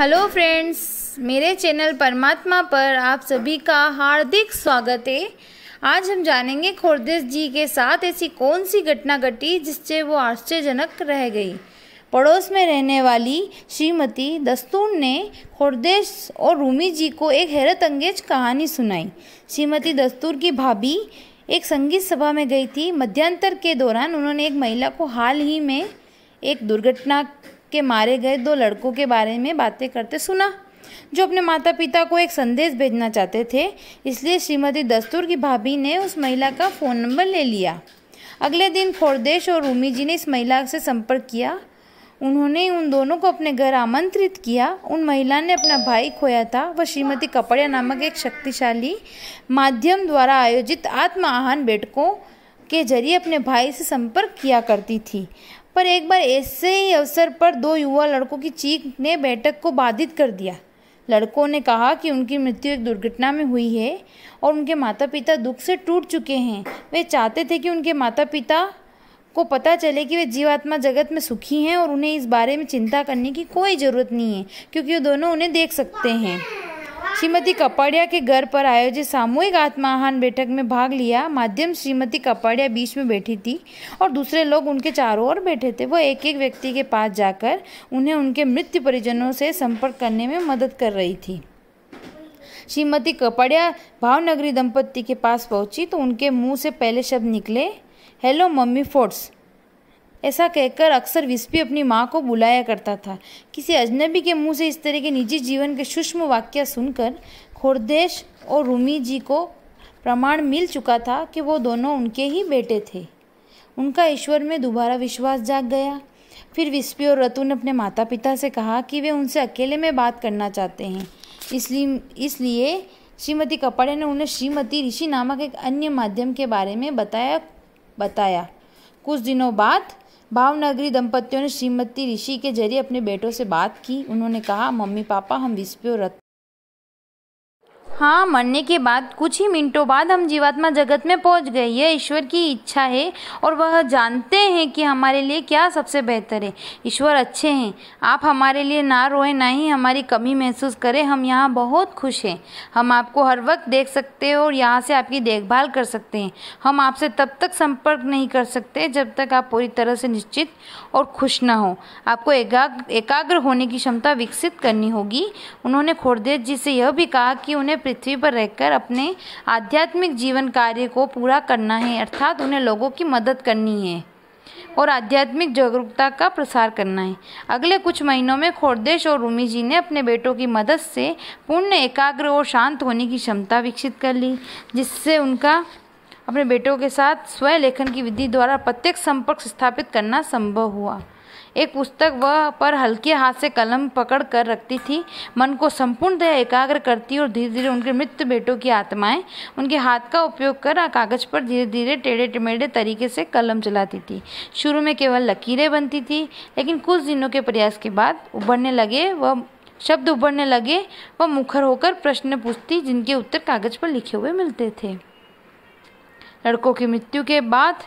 hello friends मेरे channel परमात्मा पर आप सभी का हार्दिक स्वागत है आज हम जानेंगे खोरदेश जी के साथ ऐसी कौन सी घटना घटी जिससे वो आश्चर्यजनक रह गई पड़ोस में रहने वाली श्रीमती दस्तून ने खोरदेश और रूमी जी को एक हैरत अंगेज कहानी सुनाई श्रीमती दस्तूर की भाभी एक संगीत सभा में गई थी मध्यांतर के दौरान उन्होंने एक महिला को हाल ही में एक दुर्घटना के मारे गए दो लड़कों के बारे में बातें करते सुना जो अपने माता पिता को एक संदेश भेजना चाहते थे इसलिए श्रीमती दस्तूर की भाभी ने उस महिला का फ़ोन नंबर ले लिया अगले दिन फोरदेश और रूमी जी ने इस महिला से संपर्क किया उन्होंने उन दोनों को अपने घर आमंत्रित किया उन महिला ने अपना भाई खोया था वह श्रीमती कपड़िया नामक एक शक्तिशाली माध्यम द्वारा आयोजित आत्म आहान बैठकों के जरिए अपने भाई से संपर्क किया करती थी पर एक बार ऐसे ही अवसर पर दो युवा लड़कों की चीख ने बैठक को बाधित कर दिया लड़कों ने कहा कि उनकी मृत्यु एक दुर्घटना में हुई है और उनके माता पिता दुख से टूट चुके हैं वे चाहते थे कि उनके माता पिता को पता चले कि वे जीवात्मा जगत में सुखी हैं और उन्हें इस बारे में चिंता करने की कोई ज़रूरत नहीं है क्योंकि वो दोनों उन्हें देख सकते हैं श्रीमती कपाड़िया के घर पर आयोजित सामूहिक आत्माहान बैठक में भाग लिया माध्यम श्रीमती कपाड़िया बीच में बैठी थी और दूसरे लोग उनके चारों ओर बैठे थे वो एक एक व्यक्ति के पास जाकर उन्हें उनके मृत्यु परिजनों से संपर्क करने में मदद कर रही थी श्रीमती कपाड़िया भावनगरी दंपत्ति के पास पहुंची तो उनके मुंह से पहले शब्द निकले हेलो मम्मी फोर्ट्स ऐसा कहकर अक्सर विस्पी अपनी माँ को बुलाया करता था किसी अजनबी के मुंह से इस तरह के निजी जीवन के सूक्ष्म वाक्य सुनकर खोरदेश और रूमी जी को प्रमाण मिल चुका था कि वो दोनों उनके ही बेटे थे उनका ईश्वर में दोबारा विश्वास जाग गया फिर विस्पी और रतु ने अपने माता पिता से कहा कि वे उनसे अकेले में बात करना चाहते हैं इसलिए इसलिए श्रीमती कपाड़े ने उन्हें श्रीमती ऋषि नामक एक अन्य माध्यम के बारे में बताया बताया कुछ दिनों बाद भावनगरी दंपतियों ने श्रीमती ऋषि के जरिए अपने बेटों से बात की उन्होंने कहा मम्मी पापा हम और रत्न हाँ मरने के बाद कुछ ही मिनटों बाद हम जीवात्मा जगत में पहुंच गए यह ईश्वर की इच्छा है और वह जानते हैं कि हमारे लिए क्या सबसे बेहतर है ईश्वर अच्छे हैं आप हमारे लिए ना रोए ना ही हमारी कमी महसूस करें हम यहाँ बहुत खुश हैं हम आपको हर वक्त देख सकते हैं और यहाँ से आपकी देखभाल कर सकते हैं हम आपसे तब तक संपर्क नहीं कर सकते जब तक आप पूरी तरह से निश्चित और खुश ना हो आपको एकाग्र एकाग्र होने की क्षमता विकसित करनी होगी उन्होंने खोरदेव जी से यह भी कहा कि उन्हें पृथ्वी पर रहकर अपने आध्यात्मिक जीवन कार्य को पूरा करना है अर्थात उन्हें लोगों की मदद करनी है और आध्यात्मिक जागरूकता का प्रसार करना है अगले कुछ महीनों में खोरदेश और रूमी जी ने अपने बेटों की मदद से पूर्ण एकाग्र और शांत होने की क्षमता विकसित कर ली जिससे उनका अपने बेटों के साथ स्वयं लेखन की विधि द्वारा प्रत्येक संपर्क स्थापित करना संभव हुआ एक पुस्तक वह पर हल्के हाथ से कलम पकड़ कर रखती थी मन को संपूर्ण दया एकाग्र करती और धीरे धीरे उनके मृत बेटों की आत्माएं उनके हाथ का उपयोग कर कागज पर धीरे धीरे टेढ़े टेढ़े तरीके से कलम चलाती थी शुरू में केवल लकीरें बनती थी लेकिन कुछ दिनों के प्रयास के बाद उभरने लगे वह शब्द उभरने लगे वह मुखर होकर प्रश्न पूछती जिनके उत्तर कागज पर लिखे हुए मिलते थे लड़कों की मृत्यु के बाद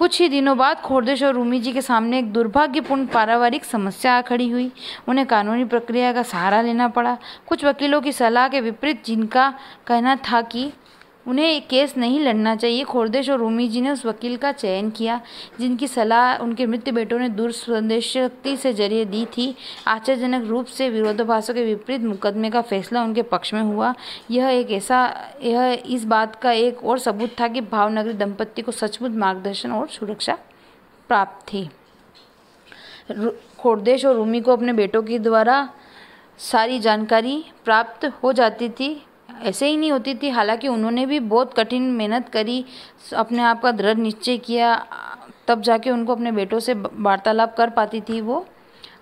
कुछ ही दिनों बाद खोरदेश और रूमी जी के सामने एक दुर्भाग्यपूर्ण पारिवारिक समस्या आ खड़ी हुई उन्हें कानूनी प्रक्रिया का सहारा लेना पड़ा कुछ वकीलों की सलाह के विपरीत जिनका कहना था कि उन्हें एक केस नहीं लड़ना चाहिए खोरदेश और रूमी जी ने उस वकील का चयन किया जिनकी सलाह उनके मृत्यु बेटों ने दूर संदेश शक्ति से जरिए दी थी आश्चर्यजनक रूप से विरोधाभासों के विपरीत मुकदमे का फैसला उनके पक्ष में हुआ यह एक ऐसा यह इस बात का एक और सबूत था कि भावनगरी दंपत्ति को सचमुच मार्गदर्शन और सुरक्षा प्राप्त थी खोरदेश और रूमी को अपने बेटों के द्वारा सारी जानकारी प्राप्त हो जाती थी ऐसे ही नहीं होती थी हालांकि उन्होंने भी बहुत कठिन मेहनत करी अपने आप का दृढ़ निश्चय किया तब जाके उनको अपने बेटों से वार्तालाप कर पाती थी वो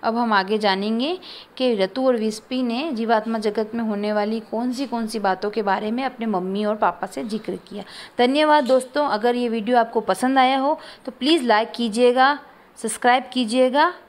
अब हम आगे जानेंगे कि रतु और विस्पी ने जीवात्मा जगत में होने वाली कौन सी कौन सी बातों के बारे में अपने मम्मी और पापा से जिक्र किया धन्यवाद दोस्तों अगर ये वीडियो आपको पसंद आया हो तो प्लीज़ लाइक कीजिएगा सब्सक्राइब कीजिएगा